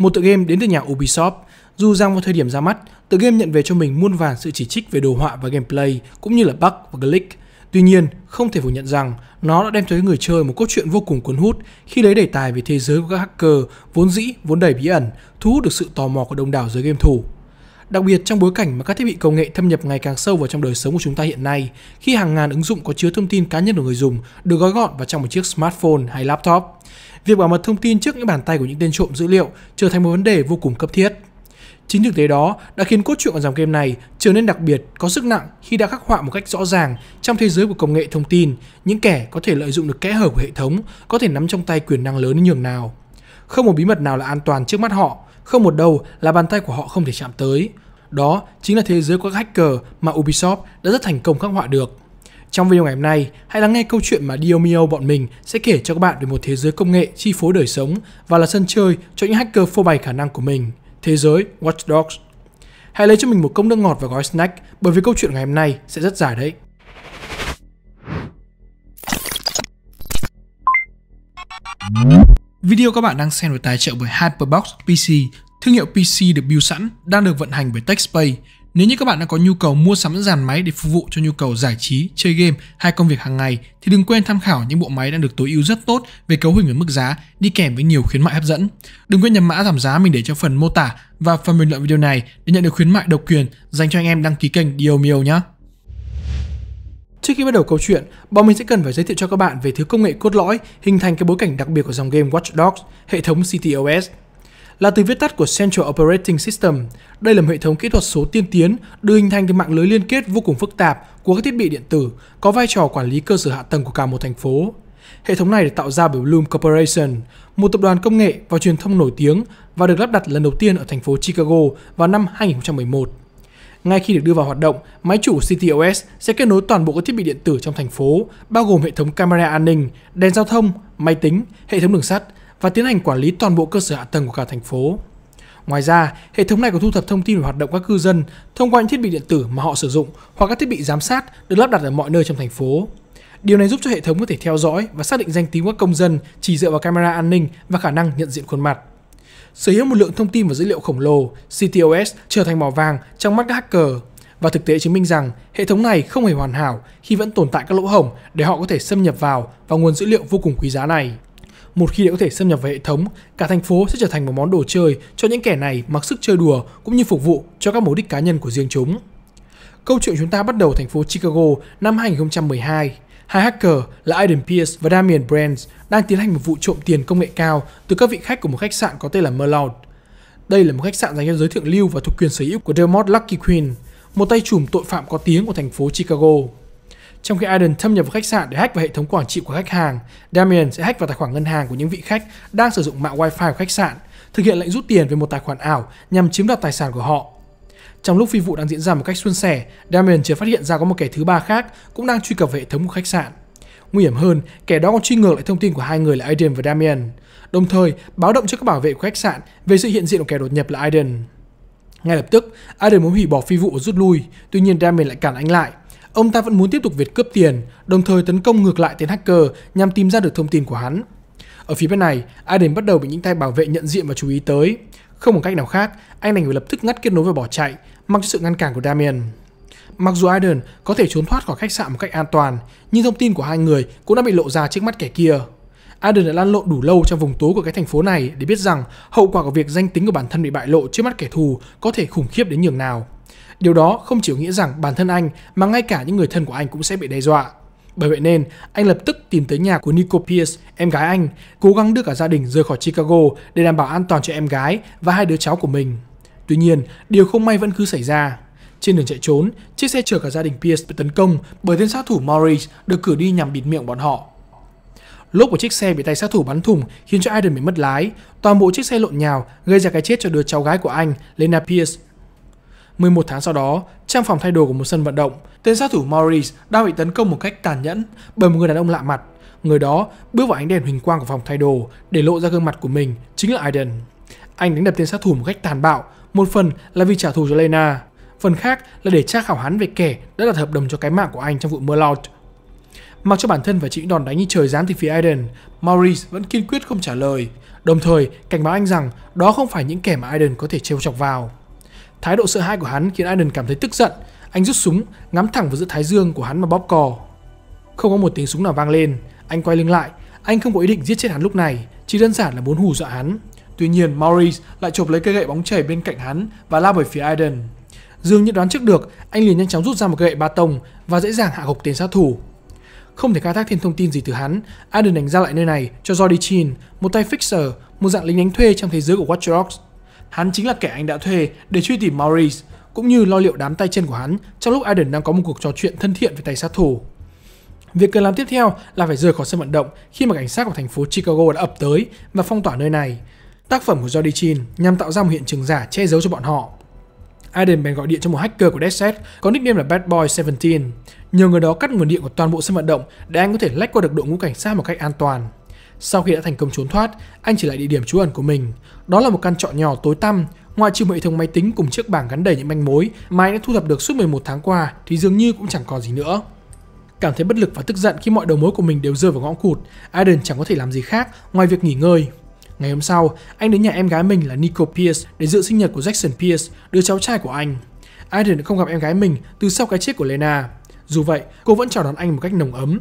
một tựa game đến từ nhà Ubisoft. Dù rằng vào thời điểm ra mắt, tựa game nhận về cho mình muôn vàn sự chỉ trích về đồ họa và gameplay, cũng như là bug và glitch. Tuy nhiên, không thể phủ nhận rằng nó đã đem tới người chơi một cốt truyện vô cùng cuốn hút khi lấy đề tài về thế giới của các hacker vốn dĩ vốn đầy bí ẩn, thu hút được sự tò mò của đông đảo giới game thủ. Đặc biệt trong bối cảnh mà các thiết bị công nghệ thâm nhập ngày càng sâu vào trong đời sống của chúng ta hiện nay, khi hàng ngàn ứng dụng có chứa thông tin cá nhân của người dùng được gói gọn vào trong một chiếc smartphone hay laptop việc bảo mật thông tin trước những bàn tay của những tên trộm dữ liệu trở thành một vấn đề vô cùng cấp thiết. Chính thực tế đó đã khiến cốt truyện của dòng game này trở nên đặc biệt, có sức nặng khi đã khắc họa một cách rõ ràng trong thế giới của công nghệ thông tin, những kẻ có thể lợi dụng được kẽ hở của hệ thống có thể nắm trong tay quyền năng lớn đến nhường nào. Không một bí mật nào là an toàn trước mắt họ, không một đâu là bàn tay của họ không thể chạm tới. Đó chính là thế giới của các hacker mà Ubisoft đã rất thành công khắc họa được. Trong video ngày hôm nay, hãy lắng nghe câu chuyện mà Diomio bọn mình sẽ kể cho các bạn về một thế giới công nghệ chi phối đời sống và là sân chơi cho những hacker phô bày khả năng của mình. Thế giới Watch Dogs. Hãy lấy cho mình một cốc nước ngọt và gói snack bởi vì câu chuyện ngày hôm nay sẽ rất dài đấy. Video các bạn đang xem được tài trợ bởi Hyperbox PC, thương hiệu PC được build sẵn, đang được vận hành bởi TechSpace, nếu như các bạn đã có nhu cầu mua sắm dàn máy để phục vụ cho nhu cầu giải trí, chơi game hay công việc hàng ngày thì đừng quên tham khảo những bộ máy đang được tối ưu rất tốt về cấu hình và mức giá đi kèm với nhiều khuyến mại hấp dẫn. Đừng quên nhập mã giảm giá mình để cho phần mô tả và phần bình luận video này để nhận được khuyến mại độc quyền dành cho anh em đăng ký kênh Diomio nhé. Trước khi bắt đầu câu chuyện, bọn mình sẽ cần phải giới thiệu cho các bạn về thứ công nghệ cốt lõi hình thành cái bối cảnh đặc biệt của dòng game Watch Dogs, hệ thống CTOS là từ viết tắt của Central Operating System. Đây là một hệ thống kỹ thuật số tiên tiến được hình thành từ mạng lưới liên kết vô cùng phức tạp của các thiết bị điện tử, có vai trò quản lý cơ sở hạ tầng của cả một thành phố. Hệ thống này được tạo ra bởi Bloom Corporation, một tập đoàn công nghệ và truyền thông nổi tiếng và được lắp đặt lần đầu tiên ở thành phố Chicago vào năm 2011. Ngay khi được đưa vào hoạt động, máy chủ CTOS sẽ kết nối toàn bộ các thiết bị điện tử trong thành phố, bao gồm hệ thống camera an ninh, đèn giao thông, máy tính, hệ thống đường sắt, và tiến hành quản lý toàn bộ cơ sở hạ tầng của cả thành phố. Ngoài ra, hệ thống này còn thu thập thông tin về hoạt động các cư dân thông qua những thiết bị điện tử mà họ sử dụng hoặc các thiết bị giám sát được lắp đặt ở mọi nơi trong thành phố. Điều này giúp cho hệ thống có thể theo dõi và xác định danh tính các công dân chỉ dựa vào camera an ninh và khả năng nhận diện khuôn mặt. Sở hữu một lượng thông tin và dữ liệu khổng lồ, CTOS trở thành mỏ vàng trong mắt các hacker và thực tế chứng minh rằng hệ thống này không hề hoàn hảo khi vẫn tồn tại các lỗ hổng để họ có thể xâm nhập vào vào nguồn dữ liệu vô cùng quý giá này. Một khi đã có thể xâm nhập vào hệ thống, cả thành phố sẽ trở thành một món đồ chơi cho những kẻ này mặc sức chơi đùa cũng như phục vụ cho các mục đích cá nhân của riêng chúng. Câu chuyện chúng ta bắt đầu thành phố Chicago năm 2012. Hai hacker là Aiden Pierce và Damian Brands đang tiến hành một vụ trộm tiền công nghệ cao từ các vị khách của một khách sạn có tên là Merlot. Đây là một khách sạn dành cho giới thượng lưu và thuộc quyền sở hữu của Delmont Lucky Queen, một tay chùm tội phạm có tiếng của thành phố Chicago. Trong khi Aiden thâm nhập vào khách sạn để hack vào hệ thống quản trị của khách hàng, Damien sẽ hack vào tài khoản ngân hàng của những vị khách đang sử dụng mạng wifi của khách sạn, thực hiện lệnh rút tiền về một tài khoản ảo nhằm chiếm đoạt tài sản của họ. Trong lúc phi vụ đang diễn ra một cách suôn sẻ, Damien chưa phát hiện ra có một kẻ thứ ba khác cũng đang truy cập về hệ thống của khách sạn. Nguy hiểm hơn, kẻ đó còn truy ngược lại thông tin của hai người là Aiden và Damien, đồng thời báo động cho các bảo vệ của khách sạn về sự hiện diện của kẻ đột nhập là Aiden. Ngay lập tức, Aiden muốn hủy bỏ phi vụ và rút lui, tuy nhiên Damien lại cản anh lại, ông ta vẫn muốn tiếp tục việc cướp tiền, đồng thời tấn công ngược lại tên hacker nhằm tìm ra được thông tin của hắn. Ở phía bên này, Aiden bắt đầu bị những tay bảo vệ nhận diện và chú ý tới. Không một cách nào khác, anh đành phải lập tức ngắt kết nối và bỏ chạy, mặc sự ngăn cản của Damien. Mặc dù Aiden có thể trốn thoát khỏi khách sạn một cách an toàn, nhưng thông tin của hai người cũng đã bị lộ ra trước mắt kẻ kia. Aiden đã lan lộn đủ lâu trong vùng tối của cái thành phố này để biết rằng hậu quả của việc danh tính của bản thân bị bại lộ trước mắt kẻ thù có thể khủng khiếp đến nhường nào. Điều đó không chỉ nghĩa rằng bản thân anh mà ngay cả những người thân của anh cũng sẽ bị đe dọa. Bởi vậy nên, anh lập tức tìm tới nhà của Nicole Pierce, em gái anh, cố gắng đưa cả gia đình rời khỏi Chicago để đảm bảo an toàn cho em gái và hai đứa cháu của mình. Tuy nhiên, điều không may vẫn cứ xảy ra. Trên đường chạy trốn, chiếc xe chở cả gia đình Pierce bị tấn công bởi tên sát thủ Maurice được cử đi nhằm bịt miệng bọn họ. Lốp của chiếc xe bị tay sát thủ bắn thủng khiến cho Aiden bị mất lái. Toàn bộ chiếc xe lộn nhào gây ra cái chết cho đứa cháu gái của anh, Lena Pierce, 11 tháng sau đó, trong phòng thay đồ của một sân vận động, tên sát thủ Maurice đang bị tấn công một cách tàn nhẫn bởi một người đàn ông lạ mặt. Người đó bước vào ánh đèn huỳnh quang của phòng thay đồ để lộ ra gương mặt của mình chính là Aiden. Anh đánh đập tên sát thủ một cách tàn bạo, một phần là vì trả thù cho Lena, phần khác là để tra khảo hắn về kẻ đã đặt hợp đồng cho cái mạng của anh trong vụ mưa Merlot. Mặc cho bản thân và chịu đòn đánh như trời giáng từ phía Aiden, Maurice vẫn kiên quyết không trả lời, đồng thời cảnh báo anh rằng đó không phải những kẻ mà Aiden có thể trêu chọc vào. Thái độ sợ hãi của hắn khiến Aiden cảm thấy tức giận. Anh rút súng, ngắm thẳng vào giữa thái dương của hắn mà bóp cò. Không có một tiếng súng nào vang lên, anh quay lưng lại. Anh không có ý định giết chết hắn lúc này, chỉ đơn giản là muốn hù dọa hắn. Tuy nhiên, Maurice lại chộp lấy cây gậy bóng chảy bên cạnh hắn và lao về phía Aiden. Dường như đoán trước được, anh liền nhanh chóng rút ra một cây gậy ba tông và dễ dàng hạ gục tên sát thủ. Không thể khai thác thêm thông tin gì từ hắn, Aiden đánh ra lại nơi này cho Jordi Chin, một tay fixer, một dạng lính đánh thuê trong thế giới của Watch Dogs. Hắn chính là kẻ anh đã thuê để truy tìm Maurice, cũng như lo liệu đám tay chân của hắn trong lúc Aiden đang có một cuộc trò chuyện thân thiện với tay sát thủ. Việc cần làm tiếp theo là phải rời khỏi sân vận động khi mà cảnh sát của thành phố Chicago đã ập tới và phong tỏa nơi này. Tác phẩm của Jody Chin nhằm tạo ra một hiện trường giả che giấu cho bọn họ. Aiden bèn gọi điện cho một hacker của Dead Set có nickname là Bad Boy 17. Nhờ người đó cắt nguồn điện của toàn bộ sân vận động để anh có thể lách qua được đội ngũ cảnh sát một cách an toàn. Sau khi đã thành công trốn thoát, anh trở lại địa điểm trú ẩn của mình. Đó là một căn trọ nhỏ tối tăm, ngoài trừ hệ thống máy tính cùng chiếc bảng gắn đầy những manh mối mà anh đã thu thập được suốt 11 tháng qua thì dường như cũng chẳng còn gì nữa. Cảm thấy bất lực và tức giận khi mọi đầu mối của mình đều rơi vào ngõ cụt, Aiden chẳng có thể làm gì khác ngoài việc nghỉ ngơi. Ngày hôm sau, anh đến nhà em gái mình là Nico Pierce để dự sinh nhật của Jackson Pierce, đứa cháu trai của anh. Aiden không gặp em gái mình từ sau cái chết của Lena. Dù vậy, cô vẫn chào đón anh một cách nồng ấm,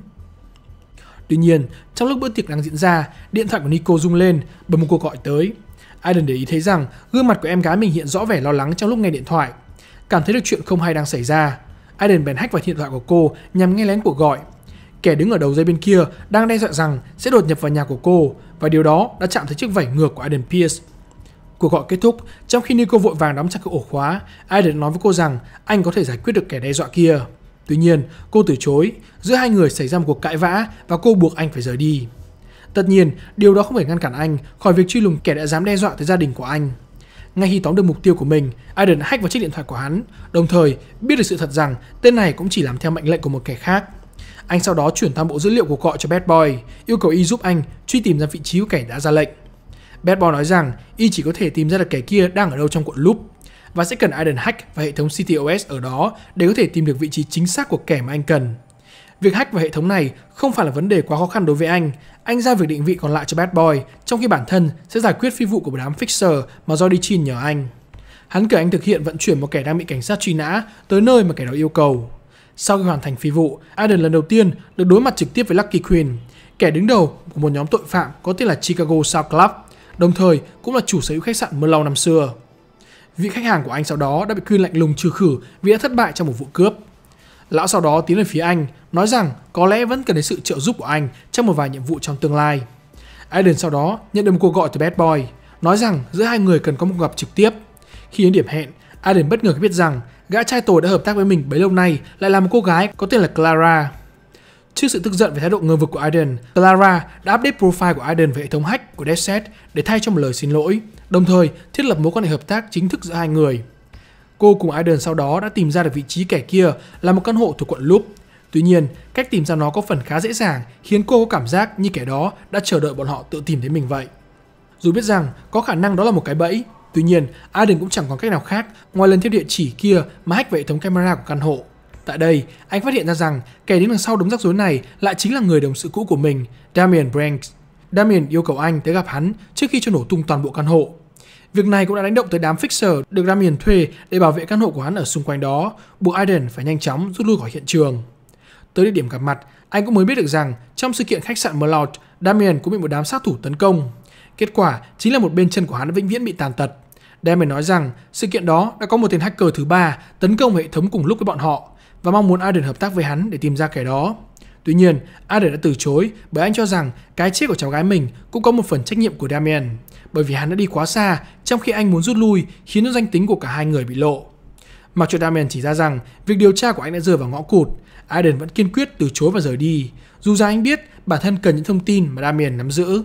Tuy nhiên, trong lúc bữa tiệc đang diễn ra, điện thoại của Nico rung lên bởi một cuộc gọi tới. Aiden để ý thấy rằng gương mặt của em gái mình hiện rõ vẻ lo lắng trong lúc nghe điện thoại. Cảm thấy được chuyện không hay đang xảy ra, Aiden bèn hack vào điện thoại của cô nhằm nghe lén cuộc gọi. Kẻ đứng ở đầu dây bên kia đang đe dọa rằng sẽ đột nhập vào nhà của cô và điều đó đã chạm tới chiếc vảy ngược của Aiden Pierce. Cuộc gọi kết thúc, trong khi Nico vội vàng đóng chặt cửa ổ khóa, Aiden nói với cô rằng anh có thể giải quyết được kẻ đe dọa kia. Tuy nhiên, cô từ chối, giữa hai người xảy ra một cuộc cãi vã và cô buộc anh phải rời đi. Tất nhiên, điều đó không thể ngăn cản anh khỏi việc truy lùng kẻ đã dám đe dọa tới gia đình của anh. Ngay khi tóm được mục tiêu của mình, Aiden hack vào chiếc điện thoại của hắn, đồng thời biết được sự thật rằng tên này cũng chỉ làm theo mệnh lệnh của một kẻ khác. Anh sau đó chuyển toàn bộ dữ liệu của gọi cho Bad Boy, yêu cầu y giúp anh truy tìm ra vị trí của kẻ đã ra lệnh. Bad Boy nói rằng y chỉ có thể tìm ra được kẻ kia đang ở đâu trong cuộn loop và sẽ cần Iden hack và hệ thống CTOS ở đó để có thể tìm được vị trí chính xác của kẻ mà anh cần. Việc hack vào hệ thống này không phải là vấn đề quá khó khăn đối với anh, anh giao việc định vị còn lại cho Bad Boy, trong khi bản thân sẽ giải quyết phi vụ của một đám fixer mà do đi chin nhờ anh. Hắn cử anh thực hiện vận chuyển một kẻ đang bị cảnh sát truy nã tới nơi mà kẻ đó yêu cầu. Sau khi hoàn thành phi vụ, Aiden lần đầu tiên được đối mặt trực tiếp với Lucky Queen, kẻ đứng đầu của một nhóm tội phạm có tên là Chicago South Club, đồng thời cũng là chủ sở hữu khách sạn mưa lâu năm xưa vị khách hàng của anh sau đó đã bị Quyên lạnh lùng trừ khử vì đã thất bại trong một vụ cướp. Lão sau đó tiến lên phía anh, nói rằng có lẽ vẫn cần đến sự trợ giúp của anh trong một vài nhiệm vụ trong tương lai. Aiden sau đó nhận được một cuộc gọi từ Bad Boy, nói rằng giữa hai người cần có một gặp trực tiếp. Khi đến điểm hẹn, Aiden bất ngờ biết rằng gã trai tồi đã hợp tác với mình bấy lâu nay lại là một cô gái có tên là Clara. Trước sự tức giận về thái độ ngờ vực của Aiden, Clara đã update profile của Aiden về hệ thống hack của Deadset để thay cho một lời xin lỗi, đồng thời thiết lập mối quan hệ hợp tác chính thức giữa hai người. Cô cùng Aiden sau đó đã tìm ra được vị trí kẻ kia là một căn hộ thuộc quận Loop. Tuy nhiên, cách tìm ra nó có phần khá dễ dàng khiến cô có cảm giác như kẻ đó đã chờ đợi bọn họ tự tìm thấy mình vậy. Dù biết rằng có khả năng đó là một cái bẫy, tuy nhiên Aiden cũng chẳng còn cách nào khác ngoài lần theo địa chỉ kia mà hack về hệ thống camera của căn hộ. Tại đây, anh phát hiện ra rằng kẻ đứng đằng sau đống rắc rối này lại chính là người đồng sự cũ của mình, Damian Branks. Damian yêu cầu anh tới gặp hắn trước khi cho nổ tung toàn bộ căn hộ. Việc này cũng đã đánh động tới đám fixer được Damian thuê để bảo vệ căn hộ của hắn ở xung quanh đó, buộc Aiden phải nhanh chóng rút lui khỏi hiện trường. Tới địa điểm gặp mặt, anh cũng mới biết được rằng trong sự kiện khách sạn Merlot, Damian cũng bị một đám sát thủ tấn công. Kết quả chính là một bên chân của hắn vĩnh viễn bị tàn tật. Damian nói rằng sự kiện đó đã có một tên hacker thứ ba tấn công hệ thống cùng lúc với bọn họ, và mong muốn Arden hợp tác với hắn để tìm ra kẻ đó. Tuy nhiên, Arden đã từ chối bởi anh cho rằng cái chết của cháu gái mình cũng có một phần trách nhiệm của Damien, bởi vì hắn đã đi quá xa trong khi anh muốn rút lui khiến cho danh tính của cả hai người bị lộ. Mặc cho Damien chỉ ra rằng việc điều tra của anh đã rơi vào ngõ cụt, Arden vẫn kiên quyết từ chối và rời đi, dù ra anh biết bản thân cần những thông tin mà Damien nắm giữ.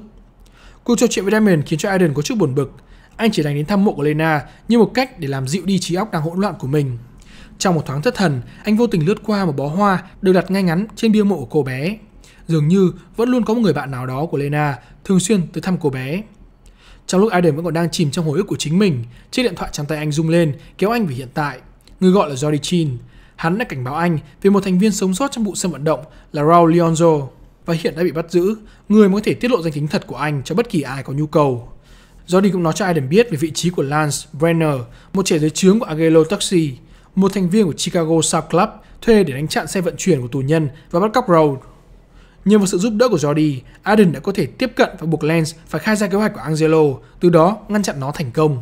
Cuộc trò chuyện với Damien khiến cho Arden có chút buồn bực. Anh chỉ đành đến thăm mộ của Lena như một cách để làm dịu đi trí óc đang hỗn loạn của mình. Trong một thoáng thất thần, anh vô tình lướt qua một bó hoa được đặt ngay ngắn trên bia mộ của cô bé. Dường như vẫn luôn có một người bạn nào đó của Lena thường xuyên tới thăm cô bé. Trong lúc Adam vẫn còn đang chìm trong hồi ức của chính mình, chiếc điện thoại trong tay anh rung lên, kéo anh về hiện tại. Người gọi là Jody Chin. Hắn đã cảnh báo anh về một thành viên sống sót trong vụ sân vận động là Raul Leonzo và hiện đã bị bắt giữ, người mới có thể tiết lộ danh tính thật của anh cho bất kỳ ai có nhu cầu. Jody cũng nói cho Adam biết về vị trí của Lance Brenner, một trẻ dưới trướng của Agelo Taxi một thành viên của Chicago South Club thuê để đánh chặn xe vận chuyển của tù nhân và bắt cóc Road. Nhờ vào sự giúp đỡ của Jordi, Aden đã có thể tiếp cận và buộc Lance phải khai ra kế hoạch của Angelo, từ đó ngăn chặn nó thành công.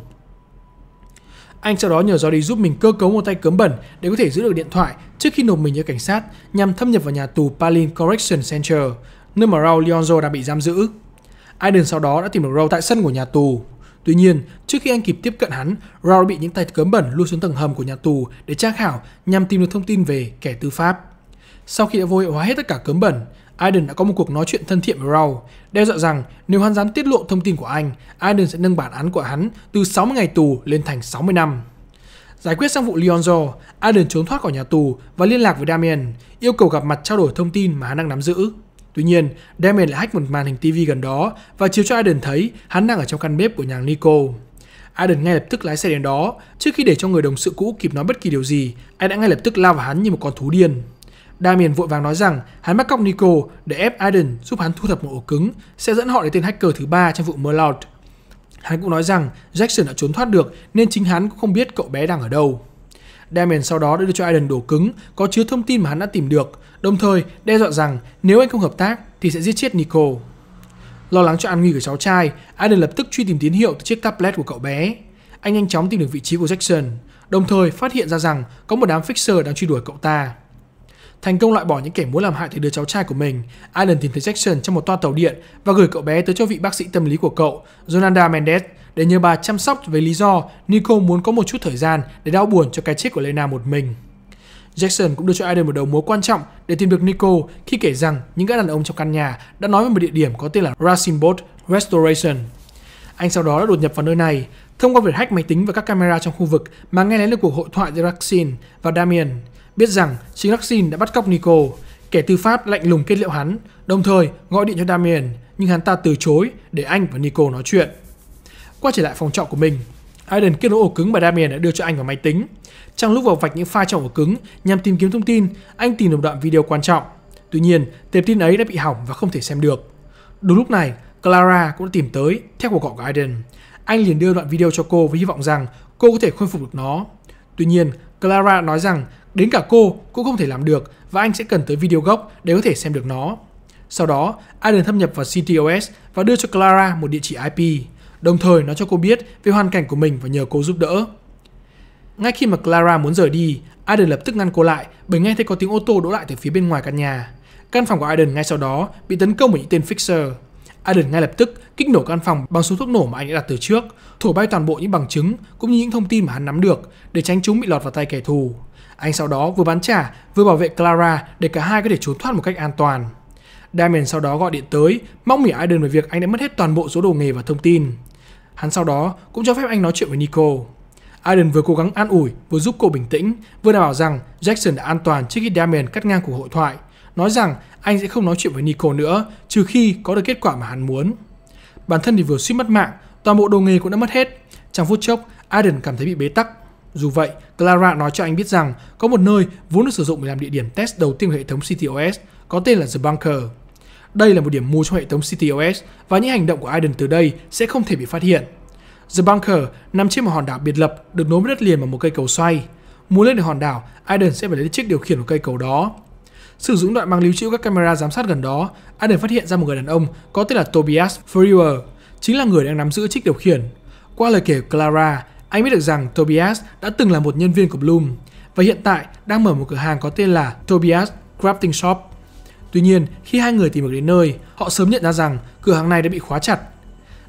Anh sau đó nhờ Jordi giúp mình cơ cấu một tay cấm bẩn để có thể giữ được điện thoại trước khi nộp mình cho cảnh sát nhằm thâm nhập vào nhà tù Palin Correction Center, nơi mà Raul Leonzo đang bị giam giữ. Aiden sau đó đã tìm được Raul tại sân của nhà tù. Tuy nhiên, trước khi anh kịp tiếp cận hắn, Rao bị những tay cớm bẩn lui xuống tầng hầm của nhà tù để tra khảo nhằm tìm được thông tin về kẻ tư pháp. Sau khi đã vô hiệu hóa hết tất cả cớm bẩn, Aiden đã có một cuộc nói chuyện thân thiện với Rao, đe dọa rằng nếu hắn dám tiết lộ thông tin của anh, Aiden sẽ nâng bản án của hắn từ 60 ngày tù lên thành 60 năm. Giải quyết xong vụ Leonzo, Aiden trốn thoát khỏi nhà tù và liên lạc với Damien, yêu cầu gặp mặt trao đổi thông tin mà hắn đang nắm giữ. Tuy nhiên, Damien lại hack một màn hình TV gần đó và chiếu cho Aiden thấy hắn đang ở trong căn bếp của nhà Nico. Aiden ngay lập tức lái xe đến đó, trước khi để cho người đồng sự cũ kịp nói bất kỳ điều gì, anh đã ngay lập tức lao vào hắn như một con thú điên. Damien vội vàng nói rằng hắn bắt cóc Nico để ép Aiden giúp hắn thu thập một ổ cứng sẽ dẫn họ đến tên hacker thứ ba trong vụ Merlot. Hắn cũng nói rằng Jackson đã trốn thoát được nên chính hắn cũng không biết cậu bé đang ở đâu. Diamond sau đó đã đưa cho Aiden đổ cứng có chứa thông tin mà hắn đã tìm được, đồng thời đe dọa rằng nếu anh không hợp tác thì sẽ giết chết Nicole. Lo lắng cho an nguy của cháu trai, Aiden lập tức truy tìm tín hiệu từ chiếc tablet của cậu bé. Anh nhanh chóng tìm được vị trí của Jackson, đồng thời phát hiện ra rằng có một đám fixer đang truy đuổi cậu ta. Thành công loại bỏ những kẻ muốn làm hại tới đứa cháu trai của mình, Aiden tìm thấy Jackson trong một toa tàu điện và gửi cậu bé tới cho vị bác sĩ tâm lý của cậu, Jonanda Mendez, để nhờ bà chăm sóc với lý do Nico muốn có một chút thời gian để đau buồn cho cái chết của Lena một mình. Jackson cũng đưa cho Aiden một đầu mối quan trọng để tìm được Nico khi kể rằng những gã đàn ông trong căn nhà đã nói về một địa điểm có tên là Rasimbot Restoration. Anh sau đó đã đột nhập vào nơi này thông qua việc hack máy tính và các camera trong khu vực mà nghe lén được cuộc hội thoại giữa Raxin và Damien, biết rằng chính Raxin đã bắt cóc Nico, kẻ tư pháp lạnh lùng kết liễu hắn, đồng thời gọi điện cho Damien, nhưng hắn ta từ chối để anh và Nico nói chuyện. Quay trở lại phòng trọ của mình, Aiden kết nối ổ cứng mà Damien đã đưa cho anh vào máy tính. Trong lúc vào vạch những file trong ổ cứng nhằm tìm kiếm thông tin, anh tìm được đoạn video quan trọng. Tuy nhiên, tệp tin ấy đã bị hỏng và không thể xem được. Đúng lúc này, Clara cũng tìm tới theo cuộc gọi của Aiden. Anh liền đưa đoạn video cho cô với hy vọng rằng cô có thể khôi phục được nó. Tuy nhiên, Clara nói rằng đến cả cô cũng không thể làm được và anh sẽ cần tới video gốc để có thể xem được nó. Sau đó, Aiden thâm nhập vào CTOS và đưa cho Clara một địa chỉ IP đồng thời nói cho cô biết về hoàn cảnh của mình và nhờ cô giúp đỡ. Ngay khi mà Clara muốn rời đi, Aiden lập tức ngăn cô lại bởi nghe thấy có tiếng ô tô đỗ lại từ phía bên ngoài căn nhà. Căn phòng của Aiden ngay sau đó bị tấn công bởi những tên Fixer. Aiden ngay lập tức kích nổ căn phòng bằng số thuốc nổ mà anh đã đặt từ trước, thổi bay toàn bộ những bằng chứng cũng như những thông tin mà hắn nắm được để tránh chúng bị lọt vào tay kẻ thù. Anh sau đó vừa bắn trả vừa bảo vệ Clara để cả hai có thể trốn thoát một cách an toàn. Diamond sau đó gọi điện tới, mong mỉa Aiden về việc anh đã mất hết toàn bộ số đồ nghề và thông tin. Hắn sau đó cũng cho phép anh nói chuyện với Nico. Aiden vừa cố gắng an ủi, vừa giúp cô bình tĩnh, vừa đảm bảo rằng Jackson đã an toàn trước khi Damian cắt ngang cuộc hội thoại, nói rằng anh sẽ không nói chuyện với Nico nữa, trừ khi có được kết quả mà hắn muốn. Bản thân thì vừa suýt mất mạng, toàn bộ đồ nghề cũng đã mất hết. Trong phút chốc, Aiden cảm thấy bị bế tắc. Dù vậy, Clara nói cho anh biết rằng có một nơi vốn được sử dụng để làm địa điểm test đầu tiên của hệ thống CTOS, có tên là The Bunker. Đây là một điểm mù cho hệ thống CityOS và những hành động của Aiden từ đây sẽ không thể bị phát hiện. The Bunker nằm trên một hòn đảo biệt lập được nối với đất liền bằng một cây cầu xoay. Muốn lên được hòn đảo, Aiden sẽ phải lấy chiếc điều khiển của cây cầu đó. Sử dụng đoạn băng lưu trữ các camera giám sát gần đó, Aiden phát hiện ra một người đàn ông có tên là Tobias Freer, chính là người đang nắm giữ chiếc điều khiển. Qua lời kể của Clara, anh biết được rằng Tobias đã từng là một nhân viên của Bloom và hiện tại đang mở một cửa hàng có tên là Tobias Crafting Shop. Tuy nhiên, khi hai người tìm được đến nơi, họ sớm nhận ra rằng cửa hàng này đã bị khóa chặt.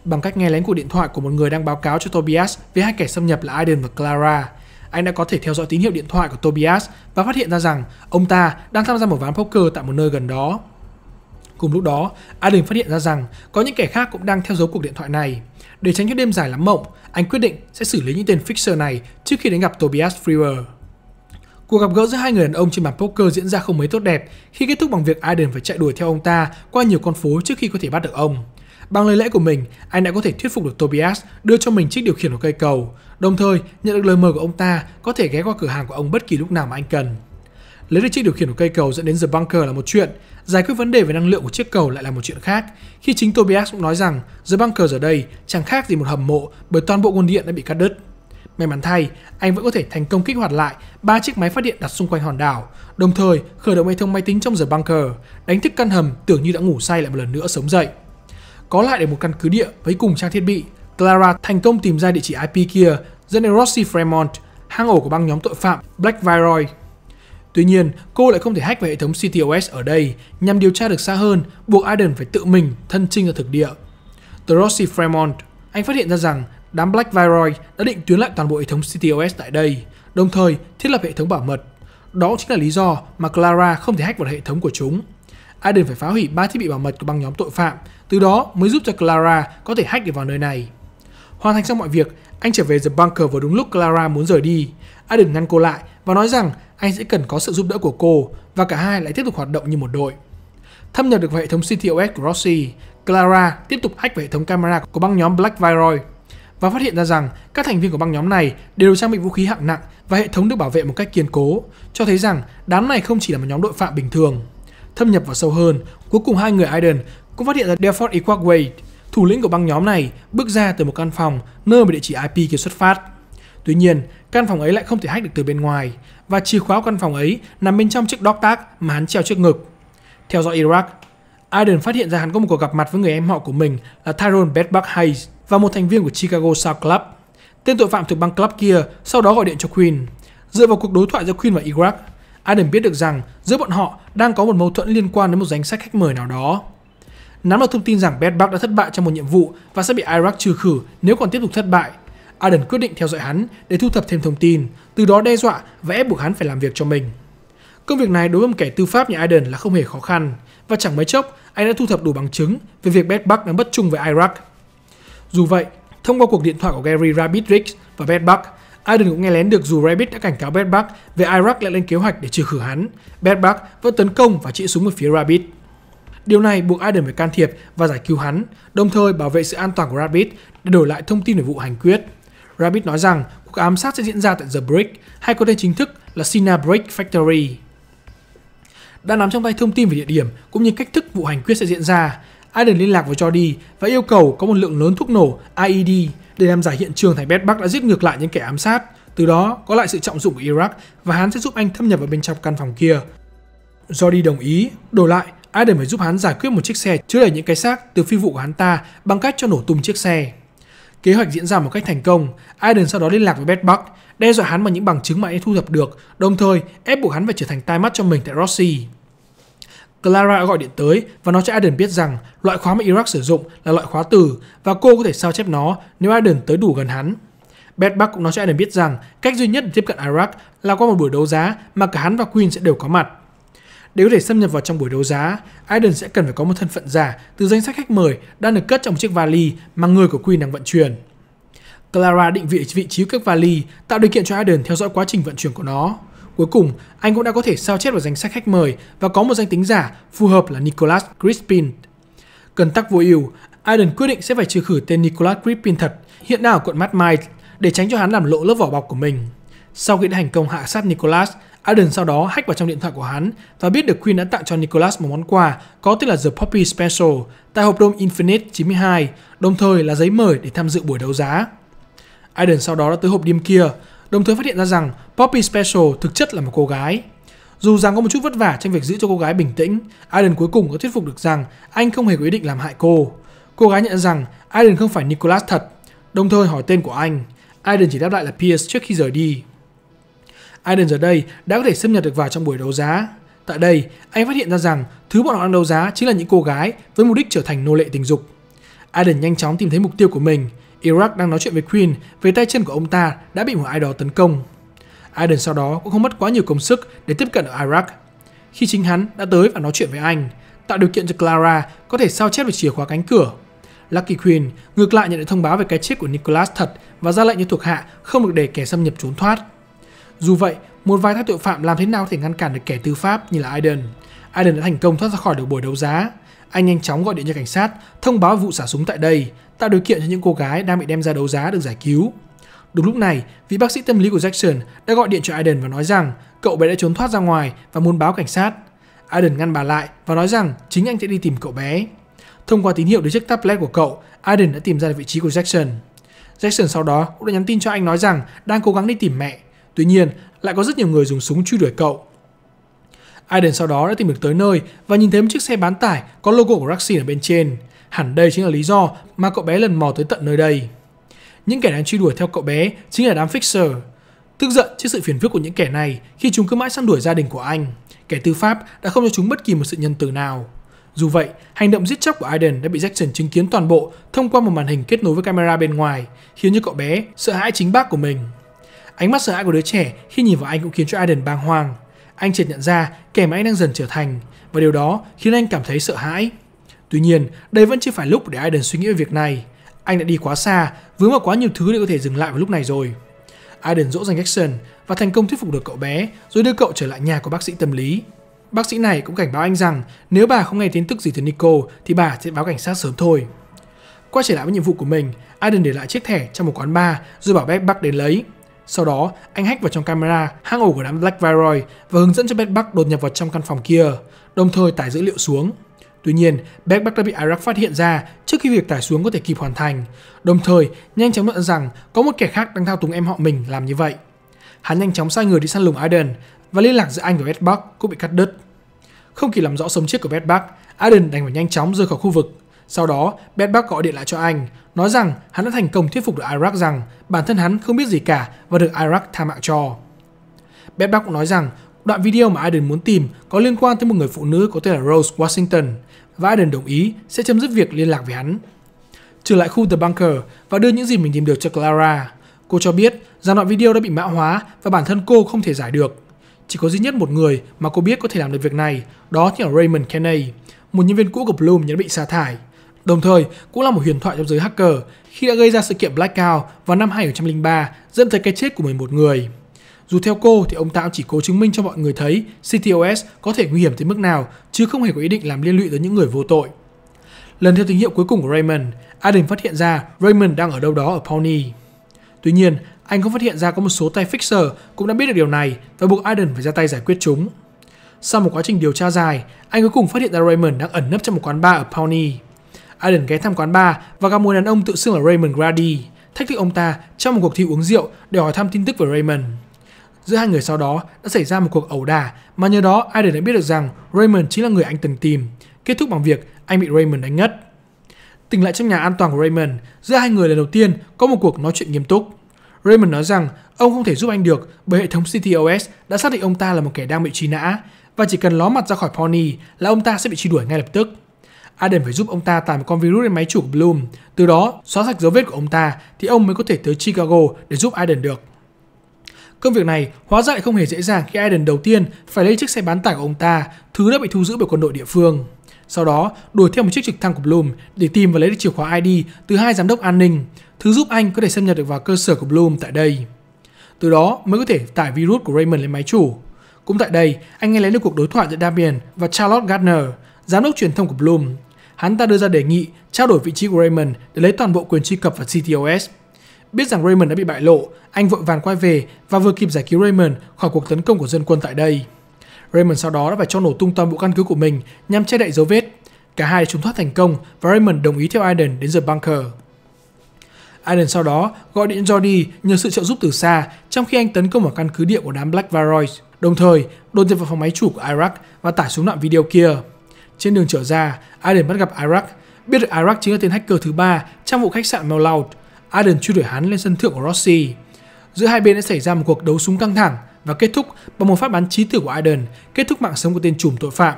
Bằng cách nghe lén cuộc điện thoại của một người đang báo cáo cho Tobias về hai kẻ xâm nhập là Aiden và Clara, anh đã có thể theo dõi tín hiệu điện thoại của Tobias và phát hiện ra rằng ông ta đang tham gia một ván poker tại một nơi gần đó. Cùng lúc đó, Aiden phát hiện ra rằng có những kẻ khác cũng đang theo dấu cuộc điện thoại này. Để tránh những đêm dài lắm mộng, anh quyết định sẽ xử lý những tên fixer này trước khi đến gặp Tobias Freer. Cuộc gặp gỡ giữa hai người đàn ông trên bàn poker diễn ra không mấy tốt đẹp khi kết thúc bằng việc Aiden phải chạy đuổi theo ông ta qua nhiều con phố trước khi có thể bắt được ông. Bằng lời lẽ của mình, anh đã có thể thuyết phục được Tobias đưa cho mình chiếc điều khiển của cây cầu, đồng thời nhận được lời mời của ông ta có thể ghé qua cửa hàng của ông bất kỳ lúc nào mà anh cần. Lấy được chiếc điều khiển của cây cầu dẫn đến The Bunker là một chuyện, giải quyết vấn đề về năng lượng của chiếc cầu lại là một chuyện khác, khi chính Tobias cũng nói rằng The Bunker giờ đây chẳng khác gì một hầm mộ bởi toàn bộ nguồn điện đã bị cắt đứt. May mắn thay, anh vẫn có thể thành công kích hoạt lại ba chiếc máy phát điện đặt xung quanh hòn đảo, đồng thời khởi động hệ thống máy tính trong giờ bunker, đánh thức căn hầm tưởng như đã ngủ say lại một lần nữa sống dậy. Có lại để một căn cứ địa với cùng trang thiết bị, Clara thành công tìm ra địa chỉ IP kia dẫn đến Rossi Fremont, hang ổ của băng nhóm tội phạm Black Viroy. Tuy nhiên, cô lại không thể hack về hệ thống CTOS ở đây nhằm điều tra được xa hơn, buộc Aiden phải tự mình thân trinh ra thực địa. Từ Rossi Fremont, anh phát hiện ra rằng đám Black Viroi đã định tuyến lại toàn bộ hệ thống CityOS tại đây, đồng thời thiết lập hệ thống bảo mật. Đó chính là lý do mà Clara không thể hack vào hệ thống của chúng. Aiden phải phá hủy 3 thiết bị bảo mật của băng nhóm tội phạm, từ đó mới giúp cho Clara có thể hack được vào nơi này. Hoàn thành xong mọi việc, anh trở về The Bunker vào đúng lúc Clara muốn rời đi. Aiden ngăn cô lại và nói rằng anh sẽ cần có sự giúp đỡ của cô và cả hai lại tiếp tục hoạt động như một đội. Thâm nhập được vào hệ thống CTOS của Rossi, Clara tiếp tục hack vào hệ thống camera của băng nhóm Black Viroi và phát hiện ra rằng các thành viên của băng nhóm này đều được trang bị vũ khí hạng nặng và hệ thống được bảo vệ một cách kiên cố, cho thấy rằng đám này không chỉ là một nhóm đội phạm bình thường. Thâm nhập vào sâu hơn, cuối cùng hai người Iden cũng phát hiện ra Delford Iquagway, thủ lĩnh của băng nhóm này, bước ra từ một căn phòng nơi mà địa chỉ IP kia xuất phát. Tuy nhiên, căn phòng ấy lại không thể hack được từ bên ngoài và chìa khóa của căn phòng ấy nằm bên trong chiếc đóc tác mà hắn treo trước ngực. Theo dõi Iraq, Iden phát hiện ra hắn có một cuộc gặp mặt với người em họ của mình là Tyrone Bedbuck Hayes và một thành viên của Chicago South Club. Tên tội phạm thuộc băng club kia sau đó gọi điện cho Queen. Dựa vào cuộc đối thoại giữa Queen và Iraq, Adam biết được rằng giữa bọn họ đang có một mâu thuẫn liên quan đến một danh sách khách mời nào đó. Nắm được thông tin rằng Bad Bug đã thất bại trong một nhiệm vụ và sẽ bị Iraq trừ khử nếu còn tiếp tục thất bại, Adam quyết định theo dõi hắn để thu thập thêm thông tin, từ đó đe dọa và ép buộc hắn phải làm việc cho mình. Công việc này đối với một kẻ tư pháp như Adam là không hề khó khăn, và chẳng mấy chốc anh đã thu thập đủ bằng chứng về việc Bad Bug đang bất chung với Iraq dù vậy, thông qua cuộc điện thoại của Gary Rabitrix và Ben Buck, Aiden cũng nghe lén được dù Rabbit đã cảnh cáo Bad Buck về Iraq lại lên kế hoạch để trừ khử hắn, Bad Buck vẫn tấn công và chĩa súng về phía Rabbit. Điều này buộc Aiden phải can thiệp và giải cứu hắn, đồng thời bảo vệ sự an toàn của Rabbit để đổi lại thông tin về vụ hành quyết. Rabbit nói rằng cuộc ám sát sẽ diễn ra tại The Brick, hay có tên chính thức là Sina Brick Factory. Đã nắm trong tay thông tin về địa điểm cũng như cách thức vụ hành quyết sẽ diễn ra, Aiden liên lạc với Jordi và yêu cầu có một lượng lớn thuốc nổ IED để làm giải hiện trường thằng Bed Buck đã giết ngược lại những kẻ ám sát. Từ đó có lại sự trọng dụng của Iraq và hắn sẽ giúp anh thâm nhập vào bên trong căn phòng kia. Jordi đồng ý, đổi lại Aiden phải giúp hắn giải quyết một chiếc xe chứa đầy những cái xác từ phi vụ của hắn ta bằng cách cho nổ tung chiếc xe. Kế hoạch diễn ra một cách thành công, Aiden sau đó liên lạc với Bed Buck, đe dọa hắn bằng những bằng chứng mà anh thu thập được, đồng thời ép buộc hắn phải trở thành tai mắt cho mình tại Rossi. Clara gọi điện tới và nói cho Aiden biết rằng loại khóa mà Iraq sử dụng là loại khóa từ và cô có thể sao chép nó nếu Aiden tới đủ gần hắn. Beth Buck cũng nói cho Aiden biết rằng cách duy nhất để tiếp cận Iraq là qua một buổi đấu giá mà cả hắn và Queen sẽ đều có mặt. Để có thể xâm nhập vào trong buổi đấu giá, Aiden sẽ cần phải có một thân phận giả từ danh sách khách mời đang được cất trong một chiếc vali mà người của Queen đang vận chuyển. Clara định vị vị trí các vali, tạo điều kiện cho Aiden theo dõi quá trình vận chuyển của nó. Cuối cùng, anh cũng đã có thể sao chép vào danh sách khách mời và có một danh tính giả phù hợp là Nicholas Crispin. Cần tắc vô ưu, Aiden quyết định sẽ phải trừ khử tên Nicholas Crispin thật, hiện đang ở quận Mad Mike, để tránh cho hắn làm lộ lớp vỏ bọc của mình. Sau khi đã thành công hạ sát Nicholas, Aiden sau đó hack vào trong điện thoại của hắn và biết được Queen đã tặng cho Nicholas một món quà có tên là The Poppy Special tại hộp đôm Infinite 92, đồng thời là giấy mời để tham dự buổi đấu giá. Aiden sau đó đã tới hộp đêm kia Đồng thời phát hiện ra rằng Poppy Special thực chất là một cô gái. Dù rằng có một chút vất vả trong việc giữ cho cô gái bình tĩnh, Aiden cuối cùng có thuyết phục được rằng anh không hề có ý định làm hại cô. Cô gái nhận rằng Aiden không phải Nicholas thật, đồng thời hỏi tên của anh. Aiden chỉ đáp lại là Pierce trước khi rời đi. Aiden giờ đây đã có thể xâm nhập được vào trong buổi đấu giá. Tại đây, anh phát hiện ra rằng thứ bọn họ đang đấu giá chính là những cô gái với mục đích trở thành nô lệ tình dục. Aiden nhanh chóng tìm thấy mục tiêu của mình, Iraq đang nói chuyện với Queen về tay chân của ông ta đã bị một ai đó tấn công. Aiden sau đó cũng không mất quá nhiều công sức để tiếp cận ở Iraq. Khi chính hắn đã tới và nói chuyện với anh, tạo điều kiện cho Clara có thể sao chép về chìa khóa cánh cửa. Lucky Queen ngược lại nhận được thông báo về cái chết của Nicholas thật và ra lệnh cho thuộc hạ không được để kẻ xâm nhập trốn thoát. Dù vậy, một vài thác tội phạm làm thế nào có thể ngăn cản được kẻ tư pháp như là Aiden. Aiden đã thành công thoát ra khỏi được buổi đấu giá. Anh nhanh chóng gọi điện cho cảnh sát, thông báo vụ xả súng tại đây tạo điều kiện cho những cô gái đang bị đem ra đấu giá được giải cứu. Đúng lúc này, vị bác sĩ tâm lý của Jackson đã gọi điện cho Aiden và nói rằng cậu bé đã trốn thoát ra ngoài và muốn báo cảnh sát. Aiden ngăn bà lại và nói rằng chính anh sẽ đi tìm cậu bé. Thông qua tín hiệu từ chiếc tablet của cậu, Aiden đã tìm ra được vị trí của Jackson. Jackson sau đó cũng đã nhắn tin cho anh nói rằng đang cố gắng đi tìm mẹ. Tuy nhiên, lại có rất nhiều người dùng súng truy đuổi cậu. Aiden sau đó đã tìm được tới nơi và nhìn thấy một chiếc xe bán tải có logo của Roxy ở bên trên. Hẳn đây chính là lý do mà cậu bé lần mò tới tận nơi đây. Những kẻ đang truy đuổi theo cậu bé chính là đám fixer. Tức giận trước sự phiền phức của những kẻ này khi chúng cứ mãi săn đuổi gia đình của anh, kẻ tư pháp đã không cho chúng bất kỳ một sự nhân từ nào. Dù vậy, hành động giết chóc của Aiden đã bị Jackson chứng kiến toàn bộ thông qua một màn hình kết nối với camera bên ngoài, khiến cho cậu bé sợ hãi chính bác của mình. Ánh mắt sợ hãi của đứa trẻ khi nhìn vào anh cũng khiến cho Aiden bàng hoàng. Anh chợt nhận ra kẻ mà anh đang dần trở thành, và điều đó khiến anh cảm thấy sợ hãi. Tuy nhiên, đây vẫn chưa phải lúc để Aiden suy nghĩ về việc này. Anh đã đi quá xa, vướng vào quá nhiều thứ để có thể dừng lại vào lúc này rồi. Aiden dỗ dành Jackson và thành công thuyết phục được cậu bé rồi đưa cậu trở lại nhà của bác sĩ tâm lý. Bác sĩ này cũng cảnh báo anh rằng nếu bà không nghe tin tức gì từ Nico thì bà sẽ báo cảnh sát sớm thôi. Quay trở lại với nhiệm vụ của mình, Aiden để lại chiếc thẻ trong một quán bar rồi bảo Beth Buck đến lấy. Sau đó, anh hack vào trong camera hang ổ của đám Black Viroy và hướng dẫn cho Beth Buck đột nhập vào trong căn phòng kia, đồng thời tải dữ liệu xuống. Tuy nhiên, Backpack đã bị Iraq phát hiện ra trước khi việc tải xuống có thể kịp hoàn thành, đồng thời nhanh chóng nhận rằng có một kẻ khác đang thao túng em họ mình làm như vậy. Hắn nhanh chóng sai người đi săn lùng Aden và liên lạc giữa anh và Bedbuck cũng bị cắt đứt. Không kịp làm rõ sống chết của Bedbuck, Aden đành phải nhanh chóng rời khỏi khu vực. Sau đó, Bedbuck gọi điện lại cho anh, nói rằng hắn đã thành công thuyết phục được Iraq rằng bản thân hắn không biết gì cả và được Iraq tha mạng cho. Bedbuck cũng nói rằng đoạn video mà Aiden muốn tìm có liên quan tới một người phụ nữ có tên là Rose Washington, và đồng ý sẽ chấm dứt việc liên lạc với hắn. Trở lại khu The Bunker và đưa những gì mình tìm được cho Clara. Cô cho biết rằng đoạn video đã bị mã hóa và bản thân cô không thể giải được. Chỉ có duy nhất một người mà cô biết có thể làm được việc này, đó chính là Raymond Kenney, một nhân viên cũ của Bloom đã bị sa thải. Đồng thời, cũng là một huyền thoại trong giới hacker khi đã gây ra sự kiện Blackout vào năm 2003 dẫn tới cái chết của 11 người. Dù theo cô thì ông ta chỉ cố chứng minh cho mọi người thấy CTOS có thể nguy hiểm tới mức nào chứ không hề có ý định làm liên lụy tới những người vô tội. Lần theo tín hiệu cuối cùng của Raymond, Adam phát hiện ra Raymond đang ở đâu đó ở Pawnee. Tuy nhiên, anh cũng phát hiện ra có một số tay fixer cũng đã biết được điều này và buộc Adam phải ra tay giải quyết chúng. Sau một quá trình điều tra dài, anh cuối cùng phát hiện ra Raymond đang ẩn nấp trong một quán bar ở Pawnee. Adam ghé thăm quán bar và gặp một đàn ông tự xưng là Raymond Grady, thách thức ông ta trong một cuộc thi uống rượu để hỏi thăm tin tức về Raymond. Giữa hai người sau đó đã xảy ra một cuộc ẩu đả mà nhờ đó ai đã biết được rằng Raymond chính là người anh từng tìm, kết thúc bằng việc anh bị Raymond đánh ngất. Tỉnh lại trong nhà an toàn của Raymond, giữa hai người lần đầu tiên có một cuộc nói chuyện nghiêm túc. Raymond nói rằng ông không thể giúp anh được bởi hệ thống CTOS đã xác định ông ta là một kẻ đang bị truy nã và chỉ cần ló mặt ra khỏi Pony là ông ta sẽ bị truy đuổi ngay lập tức. Adam phải giúp ông ta tải một con virus lên máy chủ của Bloom, từ đó xóa sạch dấu vết của ông ta thì ông mới có thể tới Chicago để giúp Adam được. Công việc này hóa ra lại không hề dễ dàng khi Aiden đầu tiên phải lấy chiếc xe bán tải của ông ta, thứ đã bị thu giữ bởi quân đội địa phương. Sau đó, đuổi theo một chiếc trực thăng của Bloom để tìm và lấy được chìa khóa ID từ hai giám đốc an ninh, thứ giúp anh có thể xâm nhập được vào cơ sở của Bloom tại đây. Từ đó mới có thể tải virus của Raymond lên máy chủ. Cũng tại đây, anh nghe lấy được cuộc đối thoại giữa Damien và Charlotte Gardner, giám đốc truyền thông của Bloom. Hắn ta đưa ra đề nghị trao đổi vị trí của Raymond để lấy toàn bộ quyền truy cập vào CTOS. Biết rằng Raymond đã bị bại lộ, anh vội vàng quay về và vừa kịp giải cứu Raymond khỏi cuộc tấn công của dân quân tại đây. Raymond sau đó đã phải cho nổ tung toàn bộ căn cứ của mình nhằm che đậy dấu vết. Cả hai trốn thoát thành công và Raymond đồng ý theo Aiden đến The Bunker. Aiden sau đó gọi điện Jordi nhờ sự trợ giúp từ xa trong khi anh tấn công vào căn cứ địa của đám Black Varois, đồng thời đột nhập vào phòng máy chủ của Iraq và tải xuống đoạn video kia. Trên đường trở ra, Aiden bắt gặp Iraq, biết được Iraq chính là tên hacker thứ ba trong vụ khách sạn Mellout Aden truy đuổi hắn lên sân thượng của Rossi. Giữa hai bên đã xảy ra một cuộc đấu súng căng thẳng và kết thúc bằng một phát bắn trí tử của Aden, kết thúc mạng sống của tên trùm tội phạm.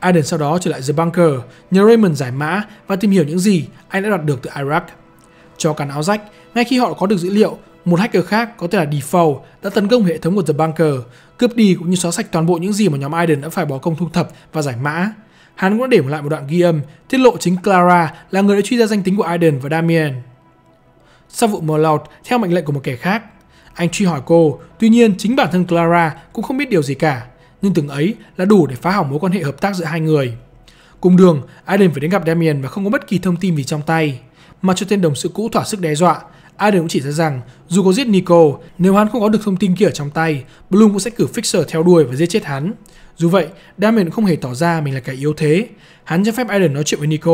Aden sau đó trở lại The Bunker, nhờ Raymond giải mã và tìm hiểu những gì anh đã đạt được từ Iraq. Cho cắn áo rách, ngay khi họ có được dữ liệu, một hacker khác có tên là Default đã tấn công hệ thống của The Bunker, cướp đi cũng như xóa sạch toàn bộ những gì mà nhóm Aiden đã phải bỏ công thu thập và giải mã. Hắn cũng đã để lại một đoạn ghi âm tiết lộ chính Clara là người đã truy ra danh tính của Aiden và Damien. Sau vụ Merlot, theo mệnh lệnh của một kẻ khác, anh truy hỏi cô, tuy nhiên chính bản thân Clara cũng không biết điều gì cả, nhưng từng ấy là đủ để phá hỏng mối quan hệ hợp tác giữa hai người. Cùng đường, Aiden phải đến gặp Damien và không có bất kỳ thông tin gì trong tay. Mà cho tên đồng sự cũ thỏa sức đe dọa, Aiden cũng chỉ ra rằng dù có giết Nico, nếu hắn không có được thông tin kia ở trong tay, Bloom cũng sẽ cử Fixer theo đuôi và giết chết hắn. Dù vậy, Damien không hề tỏ ra mình là kẻ yếu thế. Hắn cho phép Aiden nói chuyện với Nico,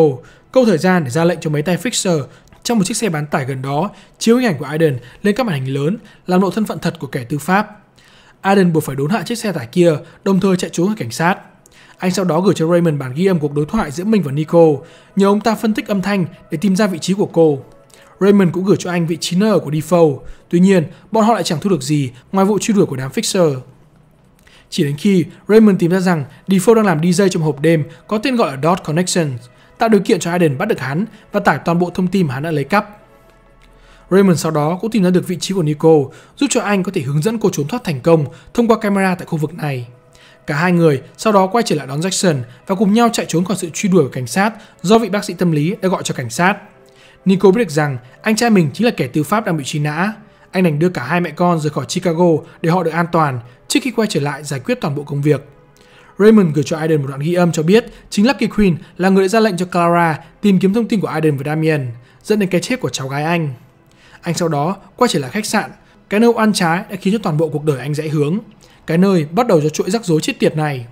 câu thời gian để ra lệnh cho mấy tay Fixer trong một chiếc xe bán tải gần đó chiếu hình ảnh của Aiden lên các màn hình lớn, làm lộ thân phận thật của kẻ tư pháp. Aiden buộc phải đốn hạ chiếc xe tải kia, đồng thời chạy trốn khỏi cảnh sát. Anh sau đó gửi cho Raymond bản ghi âm cuộc đối thoại giữa mình và Nicole nhờ ông ta phân tích âm thanh để tìm ra vị trí của cô. Raymond cũng gửi cho anh vị trí nơi ở của Defoe, tuy nhiên bọn họ lại chẳng thu được gì ngoài vụ truy đuổi của đám Fixer. Chỉ đến khi Raymond tìm ra rằng Defoe đang làm DJ trong hộp đêm có tên gọi là Dot Connections, tạo điều kiện cho Aiden bắt được hắn và tải toàn bộ thông tin mà hắn đã lấy cắp. Raymond sau đó cũng tìm ra được vị trí của Nico, giúp cho anh có thể hướng dẫn cô trốn thoát thành công thông qua camera tại khu vực này. Cả hai người sau đó quay trở lại đón Jackson và cùng nhau chạy trốn khỏi sự truy đuổi của cảnh sát do vị bác sĩ tâm lý đã gọi cho cảnh sát. Nico biết được rằng anh trai mình chính là kẻ tư pháp đang bị truy nã. Anh đành đưa cả hai mẹ con rời khỏi Chicago để họ được an toàn trước khi quay trở lại giải quyết toàn bộ công việc. Raymond gửi cho Aiden một đoạn ghi âm cho biết chính Lucky Queen là người đã ra lệnh cho Clara tìm kiếm thông tin của Aiden và Damien, dẫn đến cái chết của cháu gái anh. Anh sau đó quay trở lại khách sạn, cái nơi ăn trái đã khiến cho toàn bộ cuộc đời anh rẽ hướng, cái nơi bắt đầu cho chuỗi rắc rối chết tiệt này.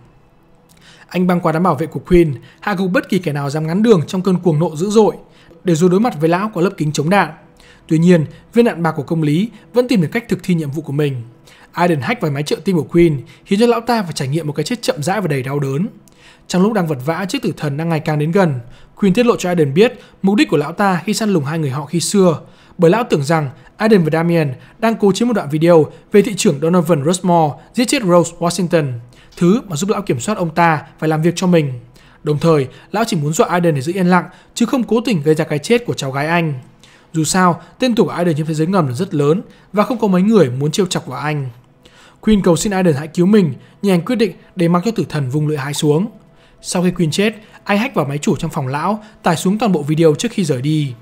Anh băng qua đám bảo vệ của Queen, hạ gục bất kỳ kẻ nào dám ngắn đường trong cơn cuồng nộ dữ dội, để rồi đối mặt với lão có lớp kính chống đạn. Tuy nhiên, viên đạn bạc của công lý vẫn tìm được cách thực thi nhiệm vụ của mình. Aiden hack vào máy trợ tim của Queen khiến cho lão ta phải trải nghiệm một cái chết chậm rãi và đầy đau đớn. Trong lúc đang vật vã trước tử thần đang ngày càng đến gần, Queen tiết lộ cho Aiden biết mục đích của lão ta khi săn lùng hai người họ khi xưa, bởi lão tưởng rằng Aiden và Damien đang cố chiếm một đoạn video về thị trưởng Donovan Rushmore giết chết Rose Washington, thứ mà giúp lão kiểm soát ông ta và làm việc cho mình. Đồng thời, lão chỉ muốn dọa Aiden để giữ yên lặng, chứ không cố tình gây ra cái chết của cháu gái anh. Dù sao, tên tuổi của Aiden trên thế giới ngầm là rất lớn và không có mấy người muốn trêu chọc vào anh. Queen cầu xin Aiden hãy cứu mình, nhưng quyết định để mặc cho tử thần vung lưỡi hái xuống. Sau khi Queen chết, anh hack vào máy chủ trong phòng lão, tải xuống toàn bộ video trước khi rời đi.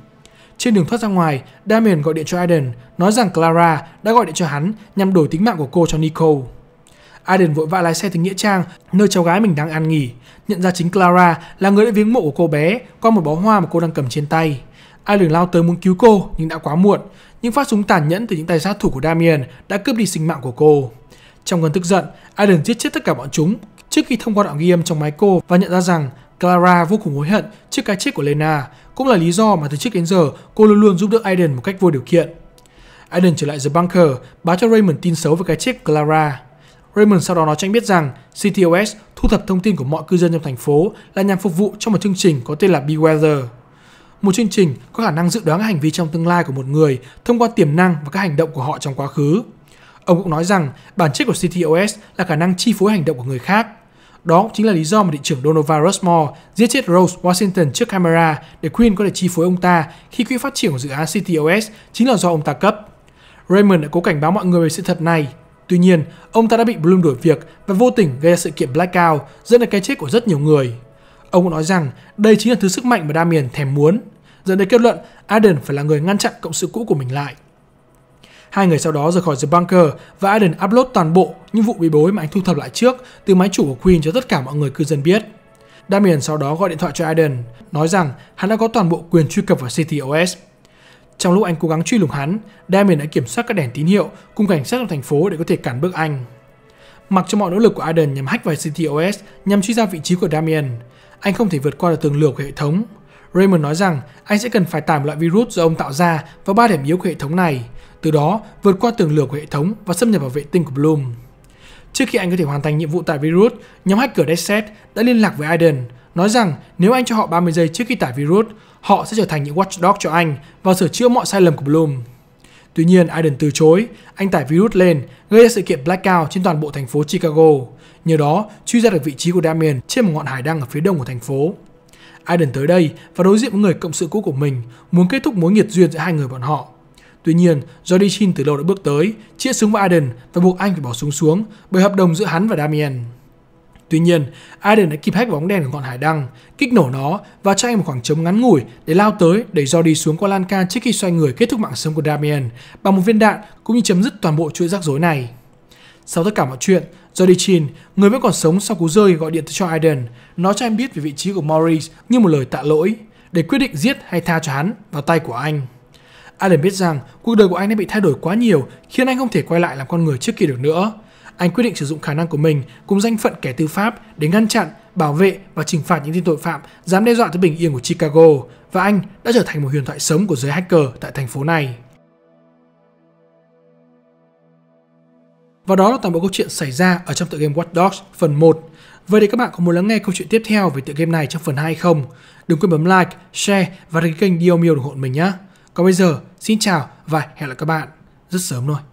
Trên đường thoát ra ngoài, Damien gọi điện cho Aiden, nói rằng Clara đã gọi điện cho hắn nhằm đổi tính mạng của cô cho Nicole. Aiden vội vã lái xe tới Nghĩa Trang, nơi cháu gái mình đang ăn nghỉ, nhận ra chính Clara là người đã viếng mộ của cô bé qua một bó hoa mà cô đang cầm trên tay. Aiden lao tới muốn cứu cô nhưng đã quá muộn, những phát súng tàn nhẫn từ những tay sát thủ của Damien đã cướp đi sinh mạng của cô. Trong cơn tức giận, Aiden giết chết tất cả bọn chúng trước khi thông qua đoạn ghi âm trong máy cô và nhận ra rằng Clara vô cùng hối hận trước cái chết của Lena, cũng là lý do mà từ trước đến giờ cô luôn luôn giúp đỡ Aiden một cách vô điều kiện. Aiden trở lại The Bunker báo cho Raymond tin xấu về cái chết của Clara. Raymond sau đó nói cho anh biết rằng CTOS thu thập thông tin của mọi cư dân trong thành phố là nhằm phục vụ cho một chương trình có tên là Beweather. Một chương trình có khả năng dự đoán hành vi trong tương lai của một người thông qua tiềm năng và các hành động của họ trong quá khứ. Ông cũng nói rằng bản chất của CTOS là khả năng chi phối hành động của người khác. Đó cũng chính là lý do mà thị trưởng Donovan Rushmore giết chết Rose Washington trước camera để Queen có thể chi phối ông ta khi quỹ phát triển của dự án CTOS chính là do ông ta cấp. Raymond đã cố cảnh báo mọi người về sự thật này. Tuy nhiên, ông ta đã bị Bloom đuổi việc và vô tình gây ra sự kiện blackout dẫn đến cái chết của rất nhiều người. Ông cũng nói rằng đây chính là thứ sức mạnh mà Damien thèm muốn, dẫn đến kết luận Aden phải là người ngăn chặn cộng sự cũ của mình lại. Hai người sau đó rời khỏi The Bunker và Aiden upload toàn bộ những vụ bị bối mà anh thu thập lại trước từ máy chủ của Queen cho tất cả mọi người cư dân biết. Damien sau đó gọi điện thoại cho Aiden, nói rằng hắn đã có toàn bộ quyền truy cập vào CTOS. Trong lúc anh cố gắng truy lùng hắn, Damien đã kiểm soát các đèn tín hiệu cùng cảnh sát trong thành phố để có thể cản bước anh. Mặc cho mọi nỗ lực của Aiden nhằm hack vào CTOS nhằm truy ra vị trí của Damien, anh không thể vượt qua được tường lửa của hệ thống. Raymond nói rằng anh sẽ cần phải tải một loại virus do ông tạo ra vào ba điểm yếu của hệ thống này từ đó vượt qua tường lửa của hệ thống và xâm nhập vào vệ tinh của Bloom. Trước khi anh có thể hoàn thành nhiệm vụ tải virus, nhóm hacker Deadset đã liên lạc với Aiden, nói rằng nếu anh cho họ 30 giây trước khi tải virus, họ sẽ trở thành những watchdog cho anh và sửa chữa mọi sai lầm của Bloom. Tuy nhiên, Aiden từ chối, anh tải virus lên, gây ra sự kiện blackout trên toàn bộ thành phố Chicago. Nhờ đó, truy ra được vị trí của Damien trên một ngọn hải đăng ở phía đông của thành phố. Aiden tới đây và đối diện với người cộng sự cũ của mình, muốn kết thúc mối nghiệt duyên giữa hai người bọn họ. Tuy nhiên, Jordi Chin từ lâu đã bước tới, chĩa súng vào Aden và buộc anh phải bỏ súng xuống bởi hợp đồng giữa hắn và Damien. Tuy nhiên, Aden đã kịp hack bóng đèn của ngọn hải đăng, kích nổ nó và cho anh một khoảng trống ngắn ngủi để lao tới đẩy Jordi xuống qua lan can trước khi xoay người kết thúc mạng sống của Damien bằng một viên đạn cũng như chấm dứt toàn bộ chuỗi rắc rối này. Sau tất cả mọi chuyện, Jody Chin, người vẫn còn sống sau cú rơi gọi điện cho Aiden, nói cho anh biết về vị trí của Maurice như một lời tạ lỗi, để quyết định giết hay tha cho hắn vào tay của anh. Allen biết rằng cuộc đời của anh đã bị thay đổi quá nhiều khiến anh không thể quay lại làm con người trước kia được nữa. Anh quyết định sử dụng khả năng của mình cùng danh phận kẻ tư pháp để ngăn chặn, bảo vệ và trừng phạt những tên tội phạm dám đe dọa tới bình yên của Chicago và anh đã trở thành một huyền thoại sống của giới hacker tại thành phố này. Và đó là toàn bộ câu chuyện xảy ra ở trong tựa game Watch Dogs phần 1. Vậy thì các bạn có muốn lắng nghe câu chuyện tiếp theo về tựa game này trong phần 2 không? Đừng quên bấm like, share và đăng ký kênh Diomio ủng hộ mình nhé! Còn bây giờ, xin chào và hẹn gặp lại các bạn rất sớm thôi.